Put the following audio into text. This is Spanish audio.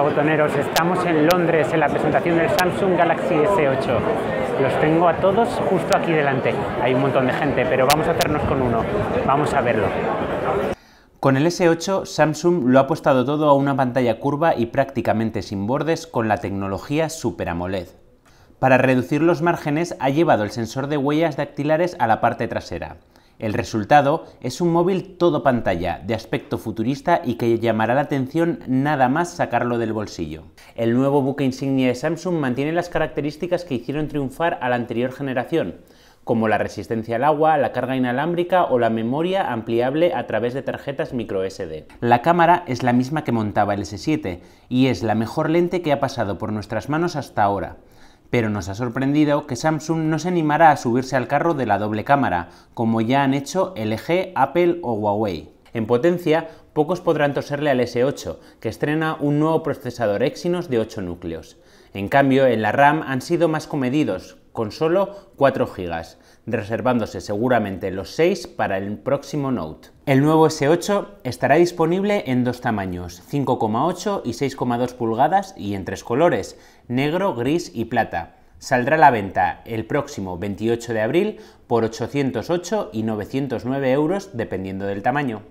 Hola botoneros, estamos en Londres en la presentación del Samsung Galaxy S8. Los tengo a todos justo aquí delante. Hay un montón de gente, pero vamos a hacernos con uno. Vamos a verlo. Con el S8, Samsung lo ha apostado todo a una pantalla curva y prácticamente sin bordes con la tecnología Super AMOLED. Para reducir los márgenes ha llevado el sensor de huellas dactilares a la parte trasera. El resultado es un móvil todo pantalla, de aspecto futurista y que llamará la atención nada más sacarlo del bolsillo. El nuevo buque insignia de Samsung mantiene las características que hicieron triunfar a la anterior generación, como la resistencia al agua, la carga inalámbrica o la memoria ampliable a través de tarjetas microSD. La cámara es la misma que montaba el S7 y es la mejor lente que ha pasado por nuestras manos hasta ahora pero nos ha sorprendido que Samsung no se animará a subirse al carro de la doble cámara, como ya han hecho LG, Apple o Huawei. En potencia, pocos podrán toserle al S8, que estrena un nuevo procesador Exynos de 8 núcleos. En cambio, en la RAM han sido más comedidos, con solo 4 GB, reservándose seguramente los 6 para el próximo Note. El nuevo S8 estará disponible en dos tamaños, 5,8 y 6,2 pulgadas y en tres colores, negro, gris y plata. Saldrá a la venta el próximo 28 de abril por 808 y 909 euros dependiendo del tamaño.